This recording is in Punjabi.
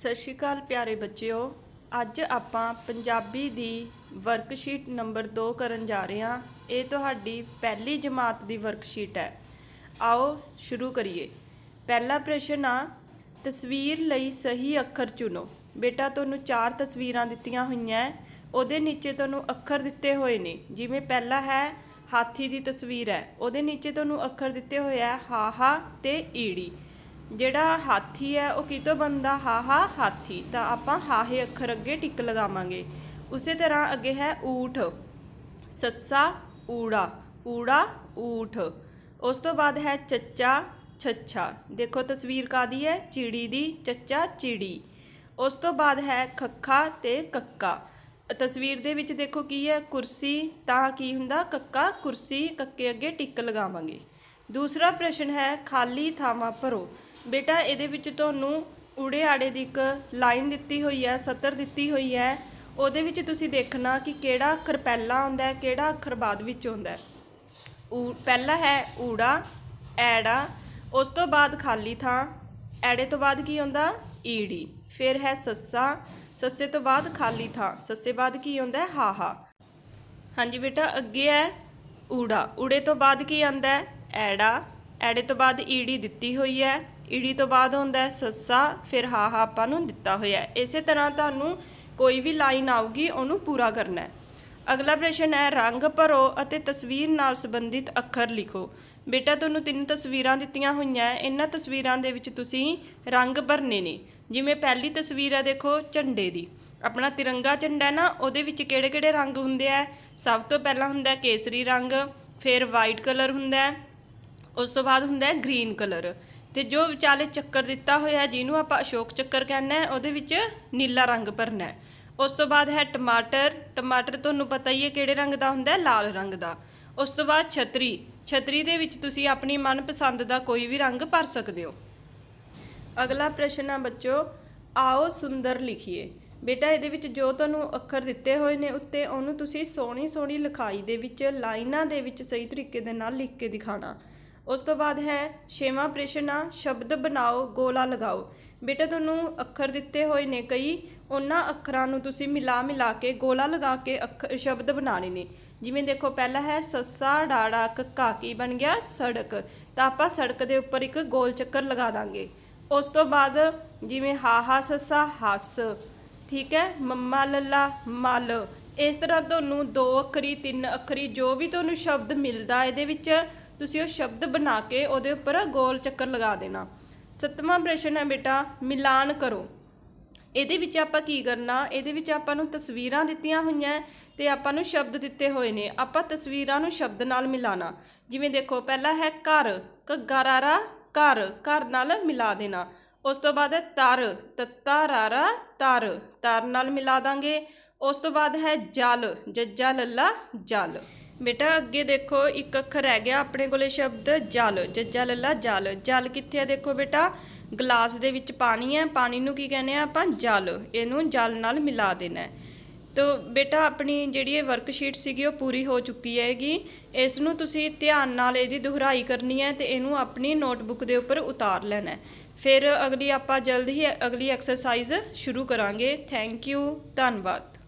ਸਤਿ ਸ਼੍ਰੀ ਅਕਾਲ ਪਿਆਰੇ ਬੱਚਿਓ ਅੱਜ ਆਪਾਂ ਪੰਜਾਬੀ ਦੀ ਵਰਕਸ਼ੀਟ ਨੰਬਰ 2 ਕਰਨ ਜਾ ਰਹੇ ਹਾਂ ਇਹ ਤੁਹਾਡੀ ਪਹਿਲੀ ਜਮਾਤ ਦੀ ਵਰਕਸ਼ੀਟ ਹੈ ਆਓ ਸ਼ੁਰੂ ਕਰੀਏ ਪਹਿਲਾ ਪ੍ਰਸ਼ਨ ਆ ਤਸਵੀਰ ਲਈ ਸਹੀ ਅੱਖਰ ਚੁਣੋ ਬੇਟਾ ਤੁਹਾਨੂੰ ਚਾਰ ਤਸਵੀਰਾਂ ਦਿੱਤੀਆਂ ਹੋਈਆਂ ਉਹਦੇ ਨੀਚੇ ਤੁਹਾਨੂੰ ਅੱਖਰ ਦਿੱਤੇ ਹੋਏ ਨੇ ਜਿਵੇਂ ਪਹਿਲਾ ਹੈ ਹਾਥੀ ਦੀ ਤਸਵੀਰ ਹੈ ਉਹਦੇ ਨੀਚੇ ਤੁਹਾਨੂੰ ਅੱਖਰ ਦਿੱਤੇ ਹੋਏ ਆ ਹਾ ਹਾ ਤੇ ਈੜੀ ਜਿਹੜਾ ਹਾਥੀ ਹੈ ਉਹ ਕਿਤੋਂ ਬਣਦਾ ਹਾਹਾ ਹਾਥੀ ਤਾਂ ਆਪਾਂ ਹਾਹੇ ਅੱਖਰ ਅੱਗੇ ਟਿਕ ਲਗਾਵਾਂਗੇ ਉਸੇ ਤਰ੍ਹਾਂ ਅੱਗੇ ਹੈ ਊਠ ਸੱਸਾ ਊੜਾ ਊੜਾ ਊਠ ਉਸ ਤੋਂ ਬਾਅਦ ਹੈ ਚੱਚਾ ਛੱਛਾ ਦੇਖੋ ਤਸਵੀਰ ਕਾਦੀ ਹੈ ਚਿੜੀ ਦੀ ਚੱਚਾ ਚਿੜੀ ਉਸ ਤੋਂ ਬਾਅਦ ਹੈ ਖੱਖਾ ਤੇ ਕੱਕਾ ਤਸਵੀਰ ਦੇ ਵਿੱਚ ਦੇਖੋ ਕੀ ਹੈ ਕੁਰਸੀ ਤਾਂ ਕੀ ਹੁੰਦਾ ਕੱਕਾ ਕੁਰਸੀ ਕੱਕੇ ਅੱਗੇ ਟਿਕ ਲਗਾਵਾਂਗੇ ਦੂਸਰਾ ਪ੍ਰਸ਼ਨ ਹੈ ਖਾਲੀ ਥਾਵਾਂ ਭਰੋ ਬੇਟਾ ਇਹਦੇ ਵਿੱਚ ਤੁਹਾਨੂੰ ਊੜੇ ਆੜੇ ਦੀ ਇੱਕ ਲਾਈਨ ਦਿੱਤੀ ਹੋਈ ਹੈ ਸਤਰ ਦਿੱਤੀ ਹੋਈ ਹੈ ਉਹਦੇ ਵਿੱਚ ਤੁਸੀਂ ਦੇਖਣਾ ਕਿ ਕਿਹੜਾ ਅੱਖਰ ਪਹਿਲਾਂ ਆਉਂਦਾ ਹੈ ਕਿਹੜਾ ਅੱਖਰ ਬਾਅਦ ਵਿੱਚ ਆਉਂਦਾ ਹੈ ਊ ਪਹਿਲਾ ਹੈ ਊੜਾ ਐੜਾ ਉਸ ਤੋਂ ਬਾਅਦ ਖਾਲੀ ਥਾਂ ਐੜੇ ਤੋਂ ਬਾਅਦ ਕੀ ਆਉਂਦਾ ਈੜੀ ਫਿਰ ਹੈ ਸੱਸਾ ਸੱਸੇ ਤੋਂ ਬਾਅਦ ਖਾਲੀ ਥਾਂ ਸੱਸੇ ਬਾਅਦ ਕੀ ਆਉਂਦਾ ਹਾ ਹਾ ਹਾਂਜੀ ਬੇਟਾ ਅੱਗੇ ਹੈ ਊੜਾ ਊੜੇ ਤੋਂ ਬਾਅਦ ਕੀ ਆਉਂਦਾ ਐੜਾ ਐੜੇ ਤੋਂ ਬਾਅਦ ਈੜੀ ਦਿੱਤੀ ਹੋਈ ਹੈ ਈੜੀ ਤੋਂ ਬਾਅਦ ਹੁੰਦਾ ਹੈ ਸੱਸਾ ਫਿਰ ਹਾ ਆਪਾਂ ਨੂੰ ਦਿੱਤਾ ਹੋਇਆ ਹੈ ਇਸੇ ਤਰ੍ਹਾਂ ਤੁਹਾਨੂੰ ਕੋਈ ਵੀ ਲਾਈਨ ਆਊਗੀ ਉਹਨੂੰ ਪੂਰਾ ਕਰਨਾ ਹੈ ਅਗਲਾ ਪ੍ਰਸ਼ਨ ਹੈ ਰੰਗ ਭਰੋ ਅਤੇ ਤਸਵੀਰ ਨਾਲ ਸੰਬੰਧਿਤ ਅੱਖਰ ਲਿਖੋ ਬੇਟਾ ਤੁਹਾਨੂੰ ਤਿੰਨ ਤਸਵੀਰਾਂ ਦਿੱਤੀਆਂ ਹੋਈਆਂ ਇਹਨਾਂ ਤਸਵੀਰਾਂ ਦੇ ਵਿੱਚ ਤੁਸੀਂ ਰੰਗ ਭਰਨੇ ਨੇ ਜਿਵੇਂ ਪਹਿਲੀ ਤਸਵੀਰ ਹੈ ਦੇਖੋ ਝੰਡੇ ਦੀ ਆਪਣਾ ਤਿਰੰਗਾ ਝੰਡਾ ਨਾ ਉਹਦੇ ਵਿੱਚ ਕਿਹੜੇ-ਕਿਹੜੇ ਰੰਗ ਹੁੰਦੇ ਆ ਸਭ ਤੋਂ ਪਹਿਲਾਂ ਹੁੰਦਾ ਕੇਸਰੀ ਰੰਗ ਫਿਰ ਵਾਈਟ ਕਲਰ ਹੁੰਦਾ ਉਸ ਤੋਂ ਬਾਅਦ ਹੁੰਦਾ ਗ੍ਰੀਨ ਕਲਰ ਤੇ ਜੋ ਵਿਚਾਲੇ ਚੱਕਰ ਦਿੱਤਾ ਹੋਇਆ ਜਿਹਨੂੰ ਆਪਾਂ ਅਸ਼ੋਕ ਚੱਕਰ ਕਹਿੰਦੇ ਆ ਉਹਦੇ ਵਿੱਚ ਨੀਲਾ ਰੰਗ ਭਰਨਾ ਹੈ ਉਸ ਤੋਂ ਬਾਅਦ ਹੈ ਟਮਾਟਰ ਟਮਾਟਰ ਤੁਹਾਨੂੰ ਪਤਾ ਹੀ ਹੈ ਕਿਹੜੇ ਰੰਗ ਦਾ ਹੁੰਦਾ ਹੈ ਲਾਲ ਰੰਗ ਦਾ ਉਸ ਤੋਂ ਬਾਅਦ ਛਤਰੀ ਛਤਰੀ ਦੇ ਵਿੱਚ ਤੁਸੀਂ ਆਪਣੀ ਮਨਪਸੰਦ ਦਾ ਕੋਈ ਵੀ ਰੰਗ ਭਰ ਸਕਦੇ ਹੋ ਅਗਲਾ ਪ੍ਰਸ਼ਨ ਆ ਬੱਚੋ ਆਓ ਸੁੰਦਰ ਲਿਖੀਏ ਬੇਟਾ ਇਹਦੇ ਵਿੱਚ ਜੋ ਤੁਹਾਨੂੰ ਅੱਖਰ ਦਿੱਤੇ ਹੋਏ ਨੇ ਉੱਤੇ ਉਹਨੂੰ ਤੁਸੀਂ ਸੋਹਣੀ ਸੋਹਣੀ ਲਿਖਾਈ ਦੇ ਵਿੱਚ ਲਾਈਨਾਂ ਦੇ ਵਿੱਚ ਸਹੀ ਤਰੀਕੇ ਦੇ ਨਾਲ ਲਿਖ ਕੇ ਦਿਖਾਣਾ ਉਸ ਤੋਂ ਬਾਅਦ ਹੈ ਛੇਵਾਂ ਪ੍ਰਸ਼ਨ ਆ ਸ਼ਬਦ ਬਣਾਓ ਗੋਲਾ ਲਗਾਓ ਬੇਟਾ ਤੁਹਾਨੂੰ ਅੱਖਰ ਦਿੱਤੇ ਹੋਏ ਨੇ ਕਈ ਉਹਨਾਂ ਅੱਖਰਾਂ ਨੂੰ ਤੁਸੀਂ ਮਿਲਾ ਮਿਲਾ ਕੇ ਗੋਲਾ ਲਗਾ ਕੇ ਅੱਖਰ ਸ਼ਬਦ ਬਣਾਣੇ ਨੇ ਜਿਵੇਂ ਦੇਖੋ ਪਹਿਲਾ ਹੈ ਸੱਸਾ ਡਾੜਾ ਕੱਕਾ ਕੀ ਬਣ ਗਿਆ ਸੜਕ ਤਾਂ ਆਪਾਂ ਸੜਕ ਦੇ ਉੱਪਰ ਇੱਕ ਗੋਲ ਚੱਕਰ ਲਗਾ ਦਾਂਗੇ ਉਸ ਤੋਂ ਬਾਅਦ ਜਿਵੇਂ ਹਾ ਹਾ ਸੱਸਾ ਹੱਸ ਠੀਕ ਹੈ ਮੰਮਾ ਲੱਲਾ ਮਲ ਇਸ ਤਰ੍ਹਾਂ ਤੁਹਾਨੂੰ ਦੋ ਅੱਖਰੀ ਤਿੰਨ ਅੱਖਰੀ ਜੋ ਵੀ ਤੁਹਾਨੂੰ ਸ਼ਬਦ ਮਿਲਦਾ ਇਹਦੇ ਵਿੱਚ ਤੁਸੀਂ ਉਹ ਸ਼ਬਦ ਬਣਾ ਕੇ ਉਹਦੇ ਉੱਪਰ ਗੋਲ ਚੱਕਰ ਲਗਾ ਦੇਣਾ ਸੱਤਵਾਂ ਪ੍ਰਸ਼ਨ ਹੈ ਬੇਟਾ ਮਿਲਾਨ ਕਰੋ ਇਹਦੇ ਵਿੱਚ ਆਪਾਂ ਕੀ ਕਰਨਾ ਇਹਦੇ ਵਿੱਚ ਆਪਾਂ ਨੂੰ ਤਸਵੀਰਾਂ ਦਿੱਤੀਆਂ ਹੋਈਆਂ ਤੇ ਆਪਾਂ ਨੂੰ ਸ਼ਬਦ ਦਿੱਤੇ ਹੋਏ ਨੇ ਆਪਾਂ ਤਸਵੀਰਾਂ ਨੂੰ ਸ਼ਬਦ ਨਾਲ ਮਿਲਾਣਾ ਜਿਵੇਂ ਦੇਖੋ ਪਹਿਲਾ ਹੈ ਘਰ ਕਗਾਰਾਰਾ ਘਰ ਘਰ ਨਾਲ ਮਿਲਾ ਦੇਣਾ ਉਸ ਤੋਂ ਬਾਅਦ ਹੈ ਤਰ ਤਤਾਰਾਰਾ ਤਰ ਤਰ ਨਾਲ ਮਿਲਾ ਦਾਂਗੇ ਉਸ ਤੋਂ ਬਾਅਦ ਹੈ ਜਲ ਜੱਜਾ ਲੱਲਾ ਜਲ ਬੇਟਾ ਅੱਗੇ ਦੇਖੋ ਇੱਕ ਅੱਖਰ ਰਹਿ ਗਿਆ ਆਪਣੇ ਕੋਲੇ ਸ਼ਬਦ ਜਲ ਜੱਜਾ ਲੱਲਾ ਜਲ ਜਲ ਕਿੱਥੇ ਆ ਦੇਖੋ ਬੇਟਾ ਗਲਾਸ ਦੇ ਵਿੱਚ ਪਾਣੀ ਹੈ ਪਾਣੀ ਨੂੰ ਕੀ ਕਹਿੰਦੇ ਆ ਆਪਾਂ ਜਲ ਇਹਨੂੰ ਜਲ ਨਾਲ ਮਿਲਾ ਦੇਣਾ ਹੈ ਤੋ ਬੇਟਾ ਆਪਣੀ ਜਿਹੜੀ ਇਹ ਵਰਕਸ਼ੀਟ ਸੀਗੀ ਉਹ ਪੂਰੀ ਹੋ ਚੁੱਕੀ ਹੈਗੀ ਇਸ ਨੂੰ ਤੁਸੀਂ ਧਿਆਨ ਨਾਲ ਇਹਦੀ ਦੁਹਰਾਈ ਕਰਨੀ ਹੈ ਤੇ ਇਹਨੂੰ ਆਪਣੀ ਨੋਟਬੁੱਕ ਦੇ ਉੱਪਰ ਉਤਾਰ ਲੈਣਾ ਫਿਰ ਅਗਲੀ ਆਪਾਂ ਜਲਦੀ ਹੀ ਅਗਲੀ ਐਕਸਰਸਾਈਜ਼ ਸ਼ੁਰੂ ਕਰਾਂਗੇ ਥੈਂਕ ਯੂ ਧੰਨਵਾਦ